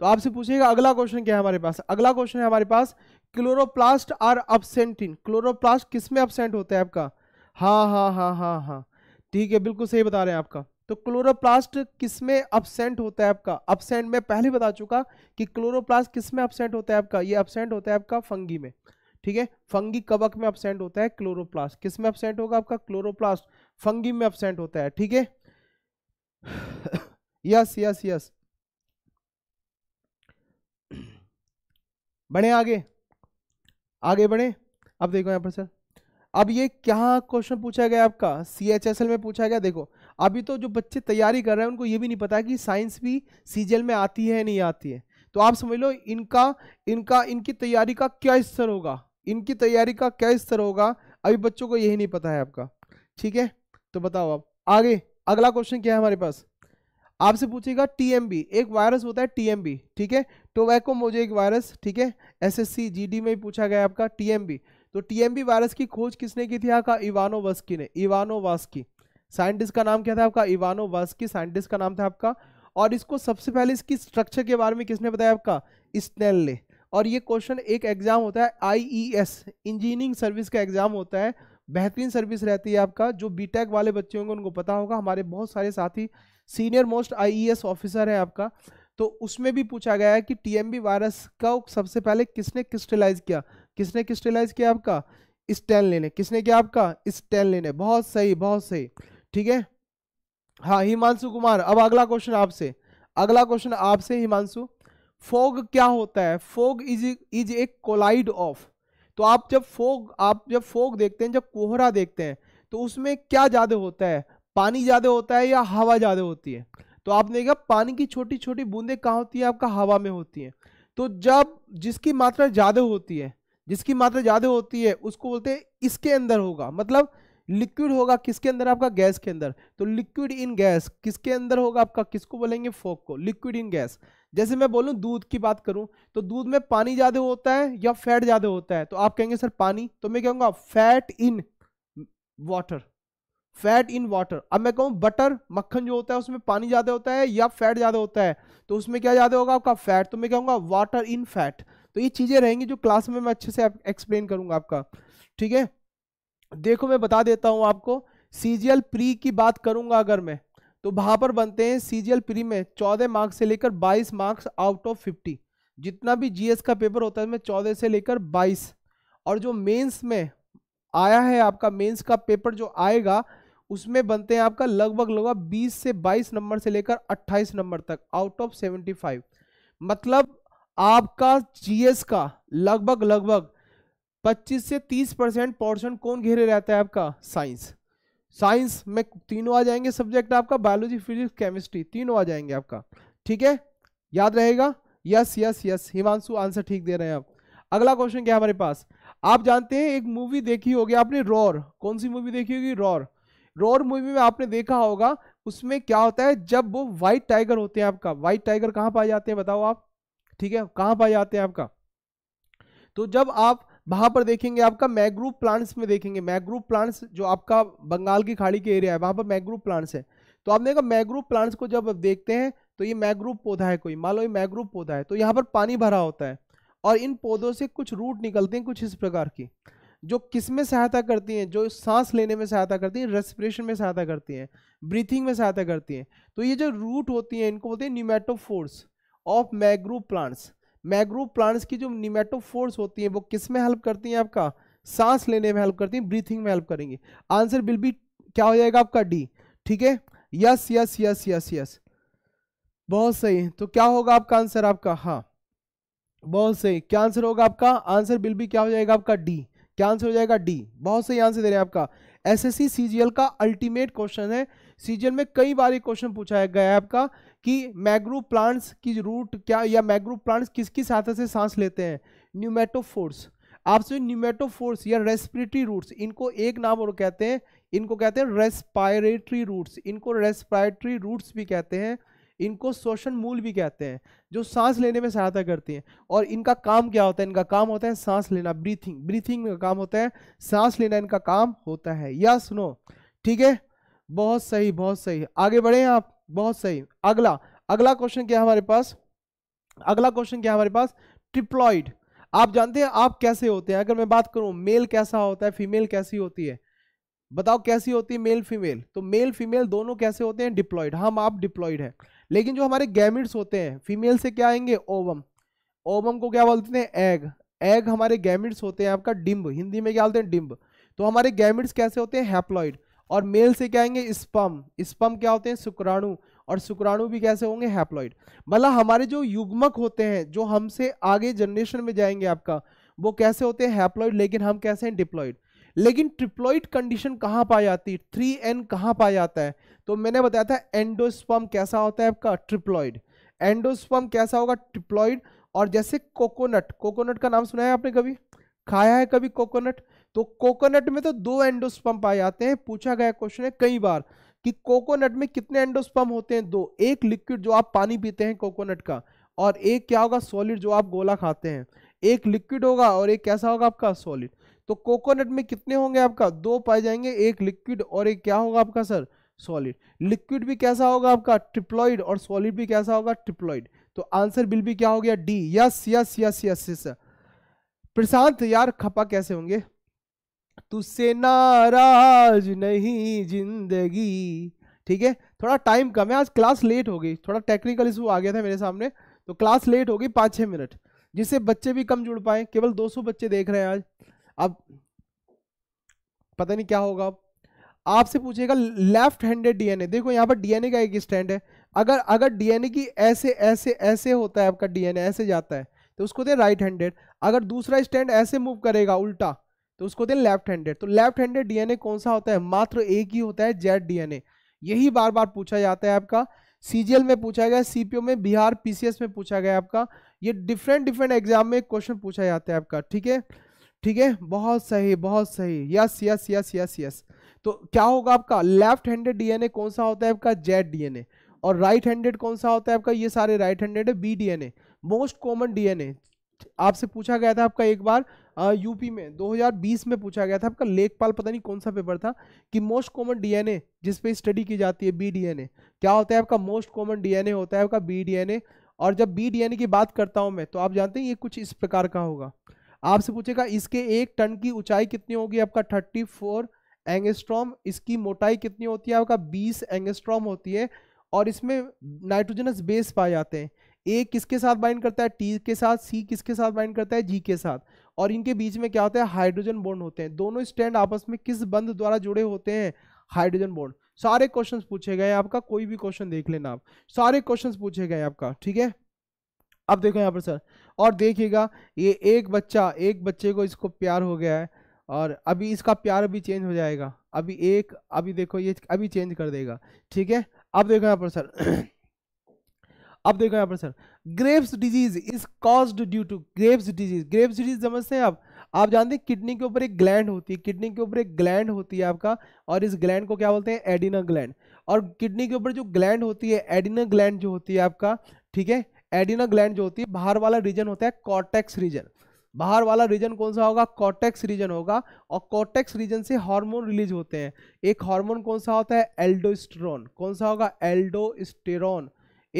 S1: तो आपसे पूछेगा अगला क्वेश्चन क्या है हमारे पास अगला क्वेश्चन है हमारे पास क्लोरोप्लास्ट आर इन क्लोरोप्लास्ट किस में अपसेंट होता है आपका हाँ हाँ हाँ हाँ हाँ ठीक है बिल्कुल सही बता रहे हैं आपका तो क्लोरोप्लास्ट किसमें अपसेंट होता है आपका अपसेंट में पहले बता चुका कि क्लोरोप्लास्ट किसमें अपसेंट होता है आपका ये अपसेंट होता है आपका फंगी में ठीक है फंगी कवक में अपसेंट होता है क्लोरोप्लास्ट किस में अपसेंट होगा आपका क्लोरोप्लास्ट फंगी में अपसेंट होता है ठीक है यस यस यस बढ़े आगे आगे बढ़े अब देखो यहां पर सर अब ये क्या क्वेश्चन पूछा गया आपका सी एच एस एल में पूछा गया देखो अभी तो जो बच्चे तैयारी कर रहे हैं उनको ये भी नहीं पता कि साइंस भी सी में आती है नहीं आती है तो आप समझ लो इनका इनका इनकी तैयारी का क्या स्तर होगा इनकी तैयारी का क्या स्तर होगा अभी बच्चों को यही नहीं पता है आपका ठीक है तो बताओ आप आगे अगला क्वेश्चन क्या है हमारे पास आपसे पूछेगा टीएमबी एक वायरस होता है टीएमबी ठीक है टोबैको मोजेक वायरस ठीक है एसएससी जीडी में पूछा गया आपका टीएमबी तो टीएमबी वायरस की खोज किसने की थी आपका इवानो वास्की ने इवानो वास्की साइंटिस्ट का नाम क्या था आपका इवानो वास्की साइंटिस्ट का नाम था आपका और इसको सबसे पहले इसकी स्ट्रक्चर के बारे में किसने बताया आपका स्नेल ने और ये क्वेश्चन एक एग्जाम होता है आईईएस इंजीनियरिंग सर्विस का एग्जाम होता है बेहतरीन सर्विस रहती है आपका जो बीटेक e वाले बच्चे होंगे उनको पता होगा हमारे बहुत सारे साथी सीनियर मोस्ट आईईएस ऑफिसर है आपका तो उसमें भी पूछा गया है कि टीएमबी वायरस का सबसे पहले किसने क्रिस्टलाइज किया किसने क्रिस्टलाइज किया आपका स्टैनले ने किसने किया आपका स्टैनले ने बहुत सही बहुत सही ठीक है हाँ हिमांशु कुमार अब अगला क्वेश्चन आपसे अगला क्वेश्चन आपसे हिमांशु फोग क्या होता है fog is is a colloid of तो आप जब फोग आप जब फोग देखते हैं जब कोहरा देखते हैं तो उसमें क्या ज़्यादा होता है पानी ज़्यादा होता है या हवा ज़्यादा होती है तो आपने देखा पानी की छोटी छोटी बूंदें कहाँ होती है आपका हवा में होती हैं तो जब जिसकी मात्रा ज़्यादा होती है जिसकी मात्रा ज़्यादा होती है उसको बोलते हैं इसके अंदर होगा मतलब लिक्विड होगा किसके अंदर आपका गैस के अंदर तो लिक्विड इन गैस किसके अंदर होगा आपका किसको बोलेंगे फोक को लिक्विड इन गैस जैसे मैं बोलूं दूध की बात करूं तो दूध में पानी ज़्यादा होता है या फैट ज़्यादा होता है तो आप कहेंगे सर पानी तो मैं कहूंगा fat in water fat in water अब मैं कहूँ बटर मक्खन जो होता है उसमें पानी ज़्यादा होता है या फैट ज़्यादा होता है तो उसमें क्या ज़्यादा होगा आपका फैट तो मैं कहूँगा वाटर इन फैट तो ये चीज़ें रहेंगी जो क्लास में मैं अच्छे से एक्सप्लेन करूँगा आपका ठीक है देखो मैं बता देता हूँ आपको सी प्री की बात करूँगा अगर मैं तो वहाँ पर बनते हैं सी प्री में चौदह मार्क्स से लेकर बाईस मार्क्स आउट ऑफ फिफ्टी जितना भी जीएस का पेपर होता है मैं चौदह से लेकर बाईस और जो मेंस में आया है आपका मेंस का पेपर जो आएगा उसमें बनते हैं आपका लगभग लगभग 20 से 22 नंबर से लेकर 28 नंबर तक आउट ऑफ 75 मतलब आपका जीएस का लगभग लगभग 25 से 30 परसेंट पोर्शन कौन घेरे रहता है आपका साइंस साइंस में तीनों आ जाएंगे सब्जेक्ट आपका बायोलॉजी फिजिक्स केमिस्ट्री तीनों आ जाएंगे आपका ठीक है याद रहेगा yes yes yes Himanshu answer ठीक दे रहे हैं आप अगला क्वेश्चन क्या है हमारे पास आप जानते हैं एक मूवी देखी होगी आपने रॉर कौन सी मूवी देखी होगी रॉर रॉर मूवी में आपने देखा होगा उसमें क्या होता है जब वो व्हाइट टाइगर होते हैं आपका व्हाइट टाइगर कहाँ पाए जाते हैं बताओ आप ठीक है कहां पाए जाते हैं आपका तो जब आप वहां पर देखेंगे आपका मैग्रूव प्लांट्स में देखेंगे मैग्रूव प्लांट्स जो आपका बंगाल की खाड़ी के एरिया है वहां पर मैग्रूव प्लांट्स है तो आपने कहा मैग्रूव प्लांट्स को जब आप देखते हैं तो ये मैग्रूव पौधा है कोई मान लो ये मैग्रूव पौधा है तो यहाँ पर पानी भरा होता है और इन पौधों से कुछ रूट निकलते हैं कुछ इस प्रकार की जो किस में सहायता करती हैं जो सांस लेने में सहायता करती हैं रेस्पिरेशन में सहायता करती हैं ब्रीथिंग में सहायता करती हैं तो ये जो रूट होती हैं इनको बोलते हैं pneumatophores of mangrove plants mangrove plants की जो निमेटोफोर्स होती है वो किस में हेल्प करती हैं आपका सांस लेने में हेल्प करती हैं ब्रीथिंग में हेल्प करेंगी आंसर विल बी क्या हो जाएगा आपका डी ठीक है yes yes yes yes yes बहुत सही तो क्या होगा आपका आंसर आपका हाँ बहुत सही क्या आंसर होगा आपका आंसर बिल भी क्या हो जाएगा आपका डी क्या आंसर हो जाएगा डी बहुत सही आंसर दे रहे हैं आपका एसएससी सीजीएल का अल्टीमेट क्वेश्चन है सीजन में कई बार क्वेश्चन पूछा गया है आपका कि मैग्रो प्लांट्स की रूट क्या या मैग्रो प्लांट्स किसकी सहायता से सांस लेते हैं न्यूमेटोफोर्स आपसे न्यूमेटोफोर्स या रेस्पिरेटरी रूट्स इनको एक नाम और कहते हैं इनको कहते हैं रेस्पायरेटरी रूट्स इनको रेस्पायरेटरी रूट्स भी कहते हैं इनको शोषण मूल भी कहते हैं जो सांस लेने में सहायता करती हैं और इनका काम क्या होता है इनका काम होता है सांस लेना ब्रीथिंग ब्रीथिंग का काम होता है सांस लेना इनका काम होता है या सुनो ठीक है बहुत सही बहुत सही आगे बढ़े आप बहुत सही अगला अगला क्वेश्चन क्या हमारे पास अगला क्वेश्चन क्या हमारे पास ट्रिप्लॉइड आप जानते हैं आप कैसे होते हैं अगर मैं बात करूं मेल कैसा होता है फीमेल कैसी होती है बताओ कैसी होती है मेल फीमेल तो मेल फीमेल दोनों कैसे होते हैं डिप्लॉयड हम आप डिप्लॉइड है लेकिन जो हमारे गैमिट्स होते हैं फीमेल से क्या आएंगे ओवम ओवम को क्या बोलते हैं एग एग हमारे गैमिट्स होते हैं आपका डिम्ब हिंदी में क्या बोलते हैं डिम्ब तो हमारे गैमिट्स कैसे होते हैं हैप्लॉइड और मेल से क्या आएंगे स्पम स्पम क्या होते हैं शुक्राणु और शुक्राणु भी कैसे होंगे हैप्लॉइड मतलब हमारे जो युग्मक होते हैं जो हमसे आगे जनरेशन में जाएंगे आपका वो कैसे होते हैं हैप्लॉइड लेकिन हम कैसे हैं डिप्लॉइड लेकिन ट्रिप्लॉइड कंडीशन कहाँ पाई जाती है थ्री एन कहाँ पाया जाता है तो मैंने बताया था एंडोस्पम कैसा होता है आपका ट्रिप्लॉइड एंडोस्पम कैसा होगा ट्रिप्लॉइड और जैसे कोकोनट कोकोनट का नाम सुना है आपने कभी खाया है कभी कोकोनट तो कोकोनट में तो दो एंडोस्पम्प पाए जाते हैं पूछा गया क्वेश्चन है कई बार कि कोकोनट में कितने एंडोस्पम्प होते हैं दो एक लिक्विड जो आप पानी पीते हैं कोकोनट का और एक क्या होगा सॉलिड जो आप गोला खाते हैं एक लिक्विड होगा और एक कैसा होगा आपका सॉलिड तो कोकोनट में कितने होंगे आपका दो पाए जाएंगे एक लिक्विड और एक क्या होगा आपका सर सॉलिड लिक्विड भी कैसा होगा आपका ट्रिप्लॉइड और सॉलिड भी कैसा होगा ट्रिप्लॉइड तो आंसर बिल भी क्या हो गया D yes yes yes yes Prashant यार खपा कैसे होंगे तुझसे नाराज नहीं जिंदगी ठीक है थोड़ा टाइम कम है आज क्लास लेट हो गई थोड़ा टेक्निकल इशू आ गया था मेरे सामने तो क्लास लेट हो गई पाँच छः मिनट जिससे बच्चे भी कम जुड़ पाए केवल 200 बच्चे देख रहे हैं आज अब पता नहीं क्या होगा अब आपसे पूछेगा लेफ्ट हैंडेड डीएनए देखो यहाँ पर डीएनए का एक स्टैंड है अगर अगर डीएनए की ऐसे ऐसे ऐसे होता है आपका डीएनए ऐसे जाता है तो उसको दे राइट हैंडेड अगर दूसरा स्टैंड ऐसे मूव करेगा उल्टा तो उसको दे लेफ्ट हैंडेड तो लेफ्ट हैंडेड डीएनए कौन सा होता है मात्र एक ही होता है जेड डीएनए यही बार बार पूछा जाता है आपका सीजीएल में पूछा गया सीपीओ में बिहार पीसीएस में पूछा गया आपका ये डिफरेंट डिफरेंट एग्जाम में क्वेश्चन पूछा जाता है आपका ठीक है ठीक है बहुत सही बहुत सही yes yes yes yes yes तो क्या होगा आपका लेफ्ट हैंडेड डीएनए कौन सा होता है आपका जेड डीएनए और राइट हैंडेड कौन सा होता है आपका ये सारे राइट हैंडेड है B DNA most common DNA आपसे पूछा गया था आपका एक बार यूपी में 2020 में पूछा गया था आपका लेखपाल पता नहीं कौन सा पेपर था कि मोस्ट कॉमन डीएनए जिस पे स्टडी की जाती है बी डीएनए क्या होता है आपका मोस्ट कॉमन डीएनए होता है आपका बी डीएनए और जब बी डीएनए की बात करता हूं मैं तो आप जानते हैं ये कुछ इस प्रकार का होगा आपसे पूछेगा इसके एक टन की ऊंचाई कितनी होगी आपका थर्टी फोर इसकी मोटाई कितनी होती है आपका बीस एंगेस्ट्रॉम होती है और इसमें नाइट्रोजनस बेस पाए जाते हैं ए किसके साथ बाइंड करता है टी के साथ सी किसके साथ बाइंड करता है जी के साथ और इनके बीच में क्या होता है हाइड्रोजन बॉन्ड होते हैं दोनों स्टैंड आपस में किस बंद द्वारा जुड़े होते हैं हाइड्रोजन बॉन्ड सारे क्वेश्चंस पूछे गए आपका कोई भी क्वेश्चन देख लेना आप सारे क्वेश्चंस पूछे गए आपका ठीक है अब देखो यहाँ पर सर और देखिएगा ये एक बच्चा एक बच्चे को इसको प्यार हो गया है और अभी इसका प्यार अभी चेंज हो जाएगा अभी एक अभी देखो ये अभी चेंज कर देगा ठीक है अब देखो यहाँ पर सर अब देखो यहाँ पर sir Graves disease is caused due to Graves disease Graves disease समझते हैं आप आप जानते हैं किडनी के ऊपर एक ग्लैंड होती है किडनी के ऊपर एक ग्लैंड होती है आपका और इस ग्लैंड को क्या बोलते हैं एडिना ग्लैंड और किडनी के ऊपर जो ग्लैंड होती है एडिना ग्लैंड जो होती है आपका ठीक है एडिना ग्लैंड जो होती है बाहर वाला रीजन होता है कॉटेक्स रीजन बाहर वाला रीजन कौन सा होगा कॉटेक्स रीजन होगा और कॉटेक्स रीजन से हार्मोन रिलीज होते हैं एक हार्मोन कौन सा होता है एल्डोस्टेरोन कौन सा होगा एल्डोस्टेरोन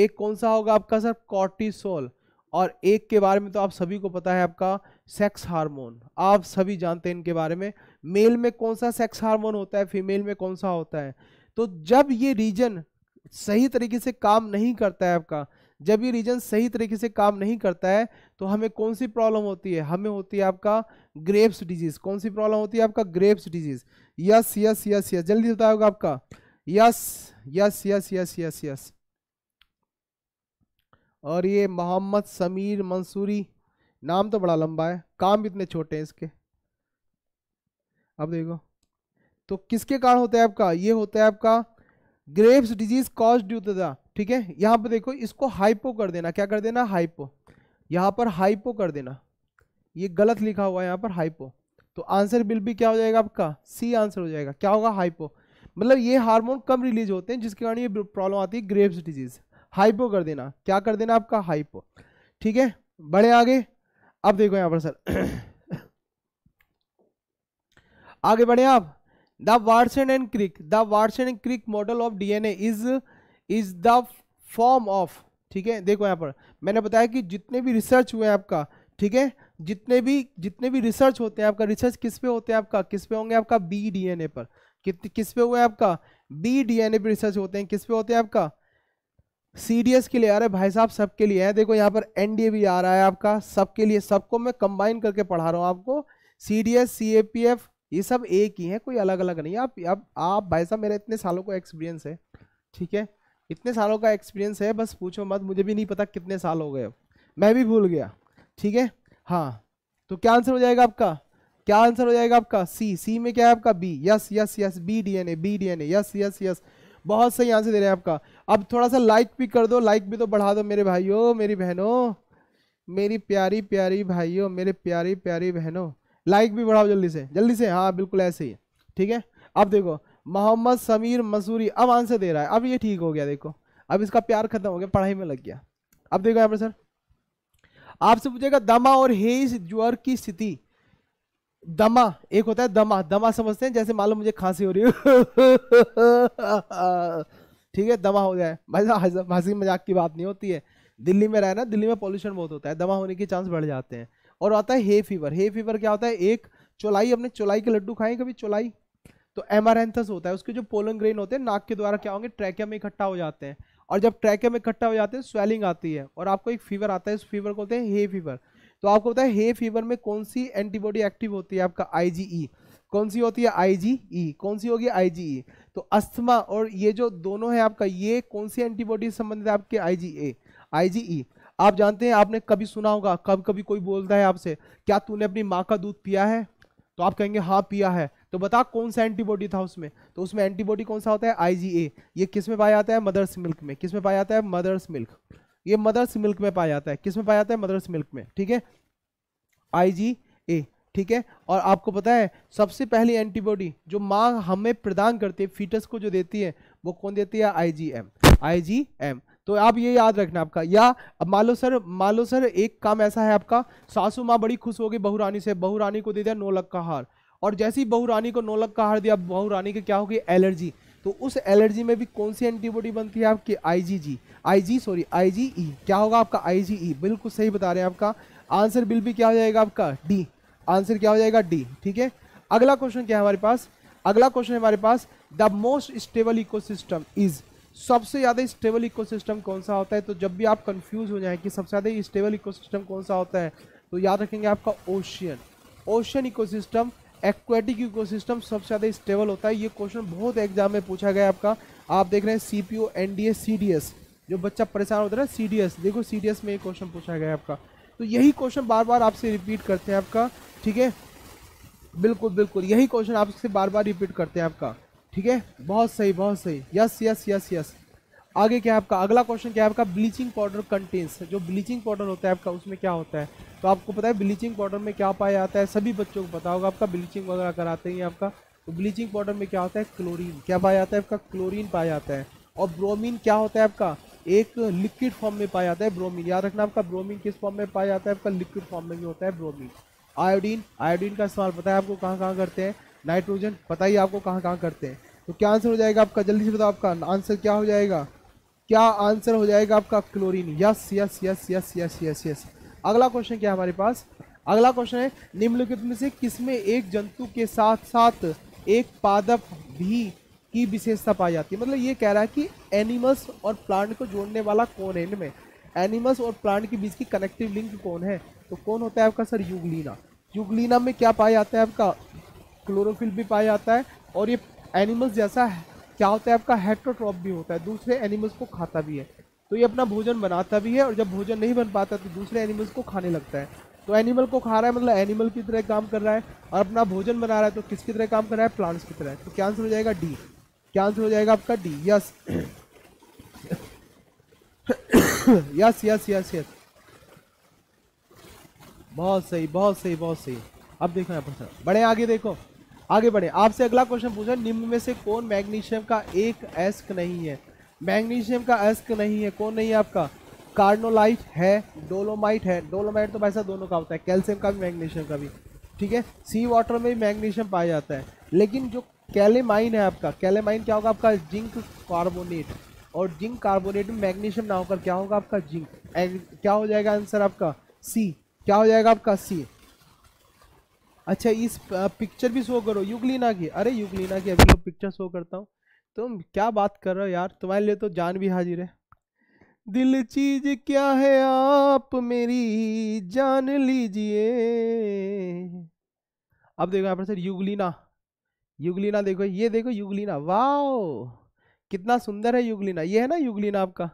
S1: एक कौन सा होगा आपका सर कॉर्टिसोल और एक के बारे में तो आप सभी को पता है आपका सेक्स हार्मोन आप सभी जानते हैं इनके बारे में मेल में कौन सा सेक्स हार्मोन होता है फीमेल में कौन सा होता है तो जब ये रीजन सही तरीके से काम नहीं करता है आपका जब ये रीजन सही तरीके से काम नहीं करता है तो हमें कौन सी प्रॉब्लम होती है हमें होती है आपका ग्रेप्स डिजीज कौन सी प्रॉब्लम होती है आपका Graves disease yes yes yes yes जल्दी बताओगे आपका yes yes yes yes yes yes और ये मोहम्मद समीर मंसूरी नाम तो बड़ा लंबा है काम भी इतने छोटे हैं इसके अब देखो तो किसके कारण होता है आपका ये होता है आपका Graves disease cause due to the ठीक है यहाँ पर देखो इसको हाइपो कर देना क्या कर देना हाइपो यहाँ पर हाइपो कर देना ये गलत लिखा हुआ है यहाँ पर हाइपो तो आंसर बिल भी क्या हो जाएगा आपका सी आंसर हो जाएगा क्या होगा हाइपो मतलब ये हार्मोन कम रिलीज होते हैं जिसके कारण ये प्रॉब्लम आती है ग्रेव्स डिजीज़ हाइपो कर देना क्या कर देना आपका हाइपो ठीक है बढ़े आगे अब देखो यहाँ पर सर आगे बढ़े आप the Watson and Crick the Watson and Crick model of DNA is is the form of ठीक है देखो यहाँ पर मैंने बताया कि जितने भी रिसर्च हुए हैं आपका ठीक है जितने भी जितने भी रिसर्च होते हैं आपका रिसर्च किस पे होते हैं आपका किस पे होंगे आपका बी डीएनए पर किस पे हुए आपका बी डीएनए पे रिसर्च होते हैं किस पे होते हैं आपका सीडीएस के लिए आ रहा है भाई साहब सबके लिए है देखो यहाँ पर एनडीए भी आ रहा है आपका सबके लिए सबको मैं कंबाइन करके पढ़ा रहा हूँ आपको सीडीएस सीएपीएफ ये सब एक ही है कोई अलग अलग नहीं आप आप, आप भाई साहब मेरा इतने सालों का एक्सपीरियंस है ठीक है इतने सालों का एक्सपीरियंस है बस पूछो मत मुझे भी नहीं पता कितने साल हो गए मैं भी भूल गया ठीक है हाँ तो क्या आंसर हो जाएगा आपका क्या आंसर हो जाएगा आपका सी सी में क्या है आपका B yes yes yes B D N A B D N A yes yes yes बहुत सही आंसर दे रहे हैं आपका अब थोड़ा सा लाइक भी कर दो लाइक भी तो बढ़ा दो मेरे भाइयों मेरी बहनों मेरी प्यारी प्यारी भाइयों मेरे प्यारी प्यारी बहनों लाइक भी बढ़ाओ जल्दी से जल्दी से हाँ बिल्कुल ऐसे ही ठीक है अब देखो मोहम्मद समीर मसूरी अब आंसर दे रहा है अब ये ठीक हो गया देखो अब इसका प्यार खत्म हो गया पढ़ाई में लग गया अब देखो यहाँ पर सर आपसे पूछेगा दमा और हेज ज्वर की स्थिति दमा एक होता है दमा दमा समझते हैं जैसे मालूम मुझे खांसी हो रही हो ठीक है दमा हो जाए भाई हंसी मजाक की बात नहीं होती है दिल्ली में रहना दिल्ली में पॉल्यूशन बहुत होता है दमा होने के चांस बढ़ जाते हैं और आता है हे फीवर हे फीवर क्या होता है एक चोलाई अपने चोलाई के लड्डू खाएं कभी चोलाई तो एमारेंथस होता है उसके जो पोलन ग्रेन होते हैं नाक के द्वारा क्या होंगे ट्रैकिया में इकट्ठा हो जाते हैं और जब ट्रैकिया में इकट्ठा हो जाते हैं स्वेलिंग आती है और आपको एक फीवर आता है उस फीवर को होते हैं हे फीवर तो आपको पता है हे फीवर में कौन सी एंटीबॉडी एक्टिव होती है आपका आईजीई e? कौन सी होती है आईजीई e? कौन सी होगी आईजीई e? तो अस्थमा और ये जो दोनों है आपका ये कौन सी एंटीबॉडी संबंधित है आपके आई जी आप जानते हैं आपने कभी सुना होगा कब कभी कोई बोलता है आपसे क्या तूने अपनी माँ का दूध पिया है तो आप कहेंगे हाँ पिया है तो बता कौन सा एंटीबॉडी था उसमें तो उसमें एंटीबॉडी कौन सा होता है आईजीए ये किस में पाया जाता है मदर्स मिल्क में किस में पाया जाता है मदर्स मिल्क ये मदर्स मिल्क में पाया जाता है किस में पाया जाता है मदर्स मिल्क में ठीक है आई जी ए ठीक है और आपको पता है सबसे पहली एंटीबॉडी जो माँ हमें प्रदान करती है फीटस को जो देती है वो कौन देती है आई आई जी एम जी एम तो आप ये याद रखना आपका या अब मान लो सर मान लो सर एक काम ऐसा है आपका सासू माँ बड़ी खुश होगी बहुरानी से बहुरानी को दे दिया नोलक का हार और जैसे ही बहुरानी को नोलक का हार दिया बहुरानी के क्या होगी एलर्जी तो उस एलर्जी में भी कौन सी एंटीबॉडी बनती है आपकी आईजीजी आईजी सॉरी आईजीई क्या होगा आपका आईजीई e। बिल्कुल सही बता रहे हैं आपका आंसर बिल भी क्या हो जाएगा आपका डी आंसर क्या हो जाएगा डी ठीक है अगला क्वेश्चन क्या है हमारे पास अगला क्वेश्चन हमारे पास the most stable system is सबसे ज़्यादा स्टेबल सिस्टम कौन सा होता है तो जब भी आप कंफ्यूज हो जाए कि सबसे ज़्यादा स्टेबल सिस्टम कौन सा होता है तो याद रखेंगे आपका ocean ocean ecosystem aquatic ecosystem सबसे ज़्यादा स्टेबल होता है ये क्वेश्चन बहुत एग्जाम में पूछा गया आपका आप देख रहे हैं C P O N D S C D S जो बच्चा परेशान होता है ना सी डी एस देखो सी डी एस में ये क्वेश्चन पूछा गया आपका तो यही क्वेश्चन बार बार आपसे रिपीट करते हैं आपका ठीक है बिल्कुल बिल्कुल यही क्वेश्चन आपसे बार बार रिपीट करते हैं आपका ठीक है बहुत सही बहुत सही यस यस यस यस आगे क्या है आपका अगला क्वेश्चन क्या है आपका ब्लीचिंग पाउडर कंटेंस जो ब्लीचिंग पाउडर होता है आपका उसमें क्या होता है तो आपको पता है ब्लीचिंग पाउडर में क्या पाया जाता है सभी बच्चों को पता होगा आपका ब्लीचिंग वगैरह कराते हैं आपका तो ब्लीचिंग पाउडर में क्या होता है क्लोरीन क्या पाया जाता है आपका क्लोरीन पाया जाता है और ब्रोमीन क्या होता है आपका एक लिक्विड फॉर्म में पाया जाता है ब्रोमीन याद रखना आपका ब्रोमीन किस फॉर्म में पाया जाता है आपका लिक्विड फॉर्म में भी होता है ब्रोमीन आयोडीन आयोडीन का इस्तेमाल पता है आपको कहाँ कहाँ करते हैं नाइट्रोजन पता ही आपको कहाँ कहाँ करते हैं तो क्या आंसर हो जाएगा आपका जल्दी से बताओ आपका आंसर क्या हो जाएगा क्या आंसर हो जाएगा आपका chlorine yes yes yes yes yes yes yes अगला क्वेश्चन क्या हमारे पास अगला क्वेश्चन है निम्नलिखित में से किसमें एक जंतु के साथ साथ एक पादप भी की विशेषता पाई जाती है मतलब ये कह रहा है कि एनिमल्स और प्लांट को जोड़ने वाला कौन है इनमें एनिमल्स और प्लांट के बीच की कनेक्टिव लिंक कौन है तो कौन होता है आपका सर युगलीना युगलीना में क्या पाया जाता है आपका क्लोरोफिल भी पाया जाता है और ये एनिमल्स जैसा क्या होता है आपका हेट्रोट्रॉप भी होता है दूसरे एनिमल्स को खाता भी है तो ये अपना भोजन बनाता भी है और जब भोजन नहीं बन पाता तो दूसरे एनिमल्स को खाने लगता है तो एनिमल को खा रहा है मतलब एनिमल की तरह काम कर रहा है और अपना भोजन बना रहा है तो किसकी तरह काम कर रहा है प्लांट्स की तरह तो क्या आंसर हो जाएगा डी क्या आंसर हो जाएगा आपका D yes yes yes yes yes बहुत सही बहुत सही बहुत सही अब देखो यहाँ पर बड़े आगे देखो आगे बढ़े आपसे अगला क्वेश्चन पूछा निम्न में से कौन मैग्नीशियम का एक एस्क नहीं है मैग्नीशियम का एस्क नहीं है कौन नहीं है आपका कार्नोलाइट है डोलोमाइट है डोलोमाइट तो वैसा दोनों का होता है कैल्शियम का भी मैग्नीशियम का भी ठीक है सी वाटर में भी मैग्नीशियम पाया जाता है लेकिन जो कैलेमाइन है आपका कैलेमाइन क्या होगा आपका जिंक कार्बोनेट और जिंक कार्बोनेट में मैग्नीशियम ना होकर क्या होगा आपका जिंक क्या हो जाएगा आंसर आपका सी क्या हो जाएगा आपका सी अच्छा इस पिक्चर भी शो करो युगलीना की अरे युगलीना की अभी मैं पिक्चर शो करता हूँ तुम क्या बात कर रहे हो यार तुम्हारे लिए तो जान भी हाजिर है दिल चीज क्या है आप मेरी जान लीजिए अब देखो यहाँ पर सर युगलीना युगलीना देखो ये देखो युगलीना वाओ कितना सुंदर है युगलीना ये है ना युगलीना आपका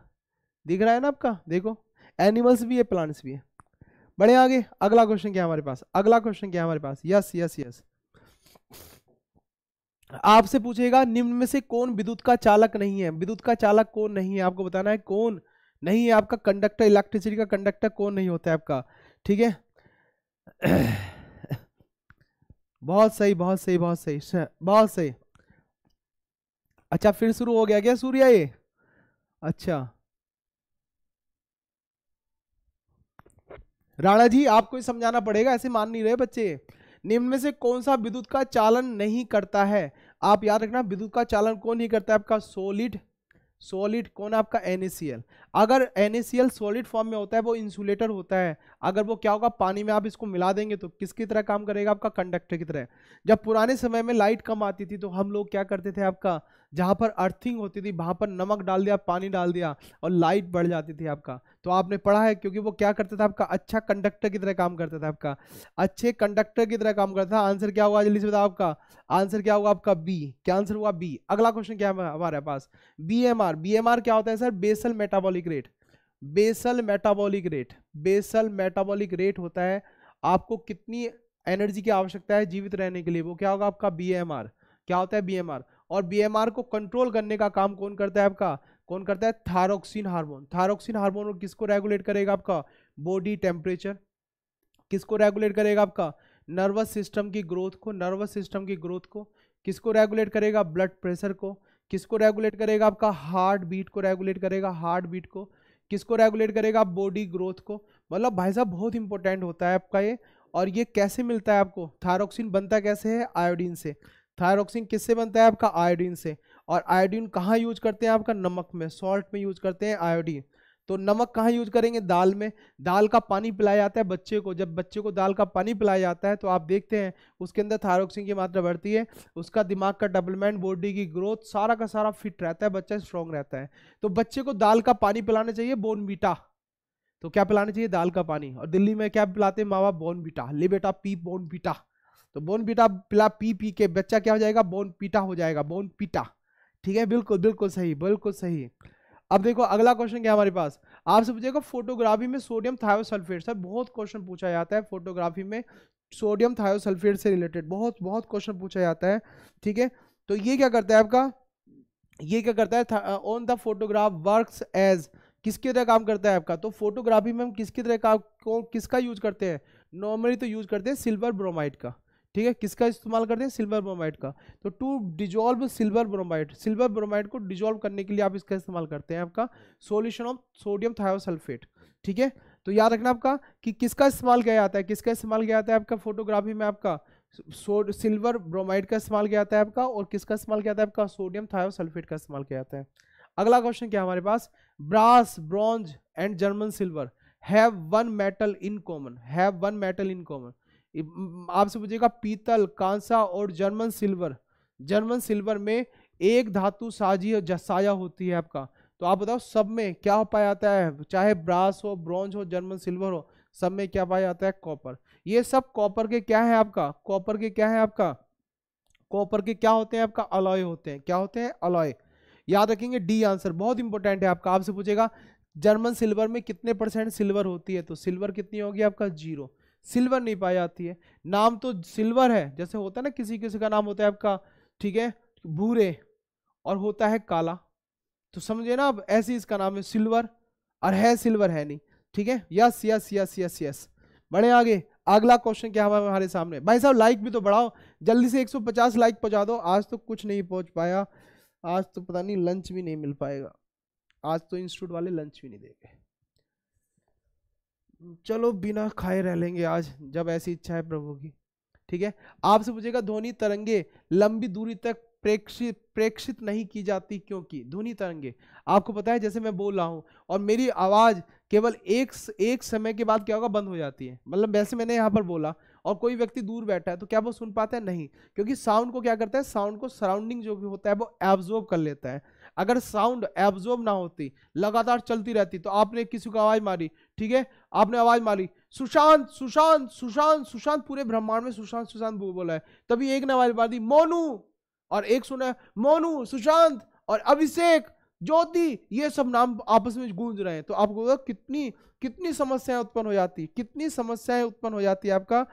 S1: दिख रहा है ना आपका देखो एनिमल्स भी है प्लांट्स भी है बढ़े आगे अगला क्वेश्चन क्या हमारे पास अगला क्वेश्चन क्या हमारे पास यस यस यस आपसे पूछेगा निम्न में से कौन विद्युत का चालक नहीं है विद्युत का चालक कौन नहीं है आपको बताना है कौन नहीं है आपका कंडक्टर इलेक्ट्रिसिटी का कंडक्टर कौन नहीं होता है आपका ठीक है बहुत सही बहुत सही बहुत सही बहुत सही अच्छा फिर शुरू हो गया क्या सूर्या ये अच्छा राणा जी आपको ही समझाना पड़ेगा ऐसे मान नहीं रहे बच्चे निम्न में से कौन सा विद्युत का चालन नहीं करता है आप याद रखना विद्युत का चालन कौन नहीं करता है आपका सोलिड सोलिड कौन है आपका एन अगर एन सॉलिड फॉर्म में होता है वो इंसुलेटर होता है अगर वो क्या होगा पानी में आप इसको मिला देंगे तो किसकी तरह काम करेगा आपका कंडक्टर की तरह जब पुराने समय में लाइट कम आती थी तो हम लोग क्या करते थे आपका जहाँ पर अर्थिंग होती थी वहाँ पर नमक डाल दिया पानी डाल दिया और लाइट बढ़ जाती थी आपका तो आपने पढ़ा है क्योंकि वो क्या करता था आपका अच्छा कंडक्टर की तरह काम करता था आपका अच्छे कंडक्टर की तरह काम करता था आंसर क्या होगा जल्दी से बताओ आपका आंसर क्या होगा आपका बी क्या आंसर हुआ बी अगला क्वेश्चन क्या है हमारे पास B M B M R क्या होता है sir basal metabolic metabolic rate basal metabolic rate basal metabolic rate होता है आपको कितनी एनर्जी की आवश्यकता है जीवित रहने के लिए वो क्या होगा आपका बी क्या होता है बी और बी को कंट्रोल करने का काम कौन करता है आपका कौन करता है थारोक्सिन हार्मोन थारोक्सिन हार्मोन किसको रेगुलेट करेगा आपका बॉडी टेम्परेचर किसको रेगुलेट करेगा आपका नर्वस सिस्टम की ग्रोथ को नर्वस सिस्टम की ग्रोथ को किसको रेगुलेट करेगा ब्लड प्रेशर को किसको रेगुलेट करेगा आपका हार्ट बीट को रेगुलेट करेगा हार्ट बीट को किसको रेगुलेट करेगा बॉडी ग्रोथ को मतलब भाई साहब बहुत इंपॉर्टेंट होता है आपका ये और ये कैसे मिलता है आपको थायरोक्सिन बनता कैसे है आयोडीन से थायरोक्सिन किससे बनता है आपका आयोडीन से और आयोडीन कहाँ यूज करते हैं आपका नमक में सॉल्ट में यूज करते हैं आयोडीन तो नमक कहाँ यूज करेंगे दाल में दाल का पानी पिलाया जाता है बच्चे को जब बच्चे को दाल का पानी पिलाया जाता है तो आप देखते हैं उसके अंदर थायरोक्सिन की मात्रा बढ़ती है उसका दिमाग का डेवलपमेंट बॉडी की ग्रोथ सारा का सारा फिट रहता है बच्चा स्ट्रांग रहता है तो बच्चे को दाल का पानी पिलाना चाहिए बोनबीटा तो क्या पिलाना चाहिए दाल का पानी और दिल्ली में क्या पिलाते हैं माँ बाप बोनबीटा ले बेटा पी बोनबीटा तो बोनबीटा पिला पी पी के बच्चा क्या हो जाएगा बोनपीटा हो जाएगा बोनपीटा ठीक है बिल्कुल बिल्कुल सही बिल्कुल सही अब देखो अगला क्वेश्चन क्या हमारे पास आपसे पूछेगा फोटोग्राफी में सोडियम थायोसल्फेट सर बहुत क्वेश्चन पूछा जाता है फोटोग्राफी में सोडियम थायोसल्फेट से रिलेटेड बहुत बहुत क्वेश्चन पूछा जाता है ठीक है तो ये क्या करता है आपका ये क्या करता है on the photograph work as किसकी तरह काम करता है आपका तो फोटोग्राफी में हम किसकी तरह काम किसका यूज करते हैं नॉर्मली तो यूज करते हैं सिल्वर ब्रोमाइड का ठीक है किसका इस्तेमाल करते हैं सिल्वर ब्रोमाइड का तो to dissolve silver bromide silver bromide को डिजोल्व करने के लिए आप इसका इस्तेमाल करते हैं आपका सोल्यूशन ऑफ सोडियम थायोसल्फेट ठीक है तो याद रखना आपका कि किसका इस्तेमाल किया जाता है किसका इस्तेमाल किया जाता है आपका फोटोग्राफी में आपका सिल्वर ब्रोमाइड का इस्तेमाल किया जाता है आपका और किसका इस्तेमाल किया जाता है आपका सोडियम थायोसल्फेट का इस्तेमाल किया जाता है अगला क्वेश्चन क्या हमारे पास brass bronze and German silver have one metal in common have one metal in common आपसे पूछेगा पीतल कांसा और जर्मन सिल्वर जर्मन सिल्वर में एक धातु साजी साया होती है आपका तो आप बताओ सब में क्या हो पाया जाता है चाहे ब्रास हो ब्रॉन्ज हो जर्मन सिल्वर हो सब में क्या पाया जाता है कॉपर ये सब कॉपर के क्या है आपका कॉपर के क्या है आपका कॉपर के क्या होते हैं आपका अलॉय होते हैं क्या होते हैं अलॉय याद रखेंगे डी आंसर बहुत इंपॉर्टेंट है आपका आपसे पूछेगा जर्मन सिल्वर में कितने परसेंट सिल्वर होती है तो सिल्वर कितनी होगी आपका जीरो सिल्वर नहीं पाई जाती है नाम तो सिल्वर है जैसे होता है ना किसी किसी का नाम होता है आपका ठीक है भूरे और होता है काला तो समझे ना अब ऐसी इसका नाम है सिल्वर और है सिल्वर है नहीं ठीक है yes yes yes yes yes बढ़े आगे अगला क्वेश्चन क्या हुआ हमारे सामने भाई साहब लाइक भी तो बढ़ाओ जल्दी से 150 लाइक पहुंचा दो आज तो कुछ नहीं पहुंच पाया आज तो पता नहीं लंच भी नहीं मिल पाएगा आज तो इंस्टीट्यूट वाले लंच भी नहीं देंगे चलो बिना खाए रह लेंगे आज जब ऐसी इच्छा है प्रभु की ठीक है आपसे पूछेगा ध्वनि तरंगे लंबी दूरी तक प्रेक्षित प्रेक्षित नहीं की जाती क्योंकि ध्वनि तरंगे आपको पता है जैसे मैं बोल रहा हूँ और मेरी आवाज़ केवल एक एक समय के बाद क्या होगा बंद हो जाती है मतलब वैसे मैंने यहाँ पर बोला और कोई व्यक्ति दूर बैठा है तो क्या वो सुन पाता है नहीं क्योंकि साउंड को क्या करता है साउंड को सराउंडिंग जो भी होता है वो एब्जॉर्ब कर लेता है अगर साउंड एब्जॉर्ब ना होती लगातार चलती रहती तो आपने किसी को आवाज़ मारी ठीक है आपने आवाज़ मारी सुशांत सुशांत सुशांत सुशांत पूरे ब्रह्मांड में सुशांत सुशांत बोला है तभी एक ने आवाज़ मार दी मोनू और एक सुना मोनू सुशांत और अभिषेक ज्योति ये सब नाम आपस में गूंज रहे हैं तो आपको कितनी कितनी समस्याएं उत्पन्न हो जाती कितनी समस्याएं उत्पन्न हो जाती है आपका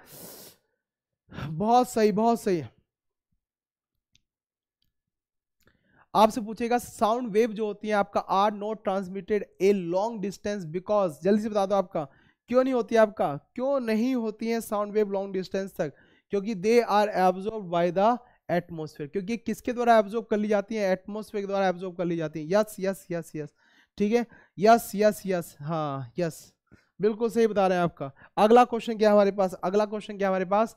S1: बहुत सही बहुत सही आपसे पूछेगा साउंड वेव जो होती है आपका are not transmitted a long distance because जल्दी से बता दो आपका क्यों नहीं होती आपका क्यों नहीं होती है साउंड वेव लॉन्ग डिस्टेंस तक क्योंकि they are absorb by the atmosphere क्योंकि किसके द्वारा एब्जॉर्ब कर ली जाती है एटमोसफेयर के द्वारा एब्जॉर्ब कर ली जाती है यस यस यस यस ठीक है यस यस यस हाँ यस बिल्कुल सही बता रहे हैं आपका अगला क्वेश्चन क्या हमारे पास अगला क्वेश्चन क्या हमारे पास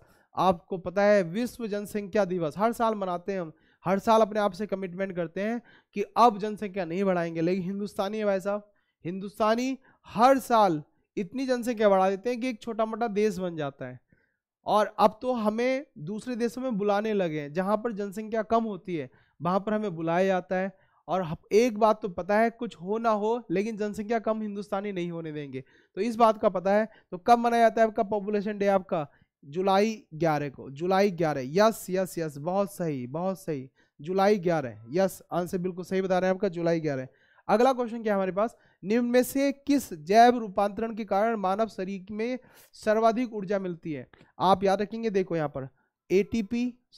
S1: आपको पता है विश्व जनसंख्या दिवस हर साल मनाते हैं हम हर साल अपने आप से कमिटमेंट करते हैं कि अब जनसंख्या नहीं बढ़ाएंगे लेकिन हिंदुस्तानी है भाई साहब हिंदुस्तानी हर साल इतनी जनसंख्या बढ़ा देते हैं कि एक छोटा मोटा देश बन जाता है और अब तो हमें दूसरे देशों में बुलाने लगे हैं जहाँ पर जनसंख्या कम होती है वहाँ पर हमें बुलाया जाता है और एक बात तो पता है कुछ हो ना हो लेकिन जनसंख्या कम हिंदुस्तानी नहीं होने देंगे तो इस बात का पता है तो कब मनाया जाता है आपका पॉपुलेशन डे आपका जुलाई ग्यारह को जुलाई ग्यारह यस यस यस बहुत सही बहुत सही जुलाई ग्यारह यस आंसर बिल्कुल सही बता रहे हैं आपका जुलाई ग्यारह अगला क्वेश्चन क्या हमारे पास निम्न में से किस जैव रूपांतरण के कारण मानव शरीर में सर्वाधिक ऊर्जा मिलती है आप याद रखेंगे देखो यहाँ पर ए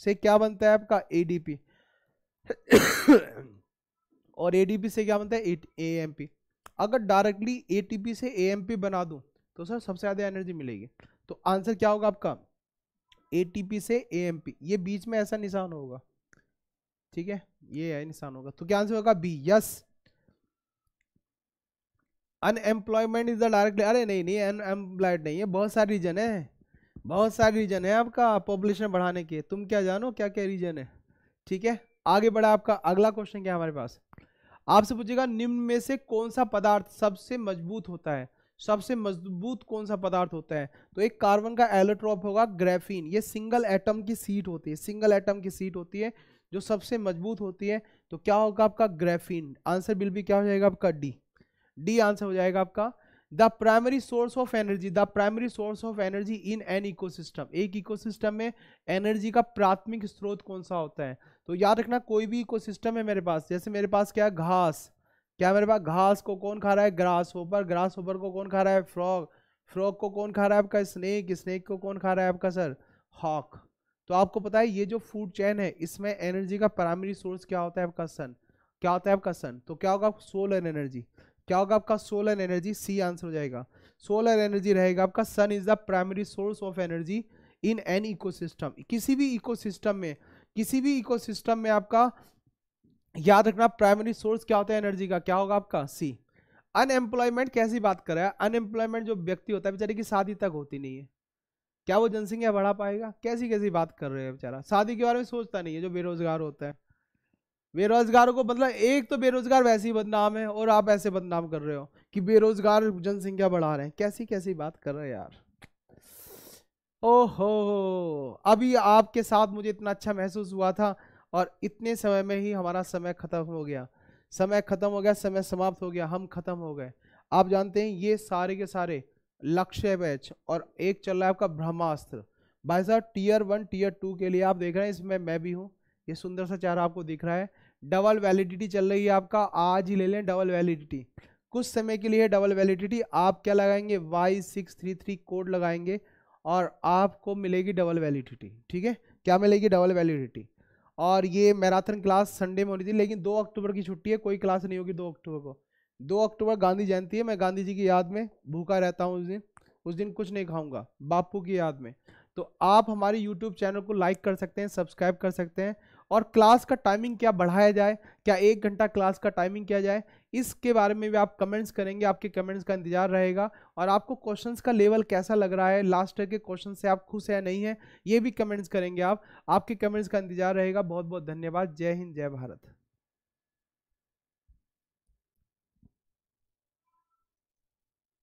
S1: से क्या बनता है आपका ए और ए से क्या बनता है एएमपी अगर डायरेक्टली ए से एएमपी बना दू तो सर सबसे ज़्यादा एनर्जी मिलेगी तो आंसर क्या होगा आपका ए से पी ये बीच में ऐसा निशान होगा ठीक है ये है निशान होगा तो क्या आंसर होगा B yes unemployment is the direct अरे नहीं नहीं अनएम्प्लॉयड नहीं है बहुत सारे रीजन है बहुत सारे रीजन है आपका पॉपुलेशन बढ़ाने के तुम क्या जानो क्या क्या रीजन है ठीक है आगे बढ़ा आपका अगला क्वेश्चन क्या हमारे पास आपसे पूछेगा निम्न में से कौन सा पदार्थ सबसे मजबूत होता है सबसे मजबूत कौन सा पदार्थ होता है तो एक कार्बन का एलोट्रॉप होगा ग्रेफीन ये सिंगल एटम की सीट होती है सिंगल एटम की सीट होती है जो सबसे मजबूत होती है तो क्या होगा आपका ग्रेफीन आंसर बिल भी क्या हो जाएगा आपका डी डी आंसर हो जाएगा आपका the primary source of energy the primary source of energy in an ecosystem एक इकोसिस्टम में एनर्जी का प्राथमिक स्रोत कौन सा होता है तो याद रखना कोई भी इकोसिस्टम है मेरे पास जैसे मेरे पास क्या है घास क्या मेरे पास घास को कौन खा रहा है ग्रास होपर ग्रास होपर को कौन खा रहा है फ्रॉग फ्रॉग को कौन खा रहा है आपका स्नेक स्नेक को कौन खा रहा है आपका सर हॉक तो आपको पता है ये जो फूड चैन है इसमें एनर्जी का प्राइमरी सोर्स क्या होता है आपका सन क्या होता है आपका सन तो क्या होगा सोलर एनर्जी क्या होगा आपका सोलर एनर्जी सी आंसर हो जाएगा सोलर एनर्जी रहेगा आपका sun is the primary source of energy in an ecosystem किसी भी इकोसिस्टम में किसी भी इकोसिस्टम में आपका याद रखना प्राइमरी सोर्स क्या होता है एनर्जी का क्या होगा आपका सी अनएम्प्लॉयमेंट कैसी बात कर रहा है अनएम्प्लॉयमेंट जो व्यक्ति होता है बेचारे की शादी तक होती नहीं है क्या वो जनसंख्या बढ़ा पाएगा कैसी कैसी बात कर रहे हैं बेचारा शादी के बारे में सोचता नहीं है जो बेरोजगार होता है बेरोजगारों को मतलब एक तो बेरोजगार वैसे ही बदनाम है और आप ऐसे बदनाम कर रहे हो कि बेरोजगार जनसंख्या बढ़ा रहे हैं कैसी कैसी बात कर रहे हैं यार ओहो अभी आपके साथ मुझे इतना अच्छा महसूस हुआ था और इतने समय में ही हमारा समय खत्म हो गया समय खत्म हो गया समय समाप्त हो गया हम खत्म हो गए आप जानते हैं ये सारे के सारे लक्ष्य बैच और एक चल रहा है आपका ब्रह्मास्त्र भाई साहब टीयर वन टीयर टू के लिए आप देख रहे हैं इसमें मैं भी हूँ ये सुंदर सा चेहरा आपको दिख रहा है डबल वैलिडिटी चल रही है आपका आज ही ले लें डबल वैलिडिटी कुछ समय के लिए डबल वैलिडिटी आप क्या लगाएंगे Y six three three code लगाएंगे और आपको मिलेगी डबल वैलिडिटी ठीक है क्या मिलेगी डबल वैलिडिटी और ये मैराथन क्लास संडे में होनी थी लेकिन दो अक्टूबर की छुट्टी है कोई क्लास नहीं होगी दो अक्टूबर को दो अक्टूबर गांधी जयंती है मैं गांधी जी की याद में भूखा रहता हूँ उस दिन उस दिन कुछ नहीं खाऊंगा बापू की याद में तो आप हमारे यूट्यूब चैनल को लाइक कर सकते हैं सब्सक्राइब कर सकते हैं और क्लास का टाइमिंग क्या बढ़ाया जाए क्या एक घंटा क्लास का टाइमिंग किया जाए इसके बारे में भी आप कमेंट्स करेंगे आपके कमेंट्स का इंतजार रहेगा और आपको क्वेश्चंस का लेवल कैसा लग रहा है लास्ट ईयर के क्वेश्चन से आप खुश हैं नहीं है ये भी कमेंट्स करेंगे आप आपके कमेंट्स का इंतजार रहेगा बहुत बहुत धन्यवाद जय हिंद जय भारत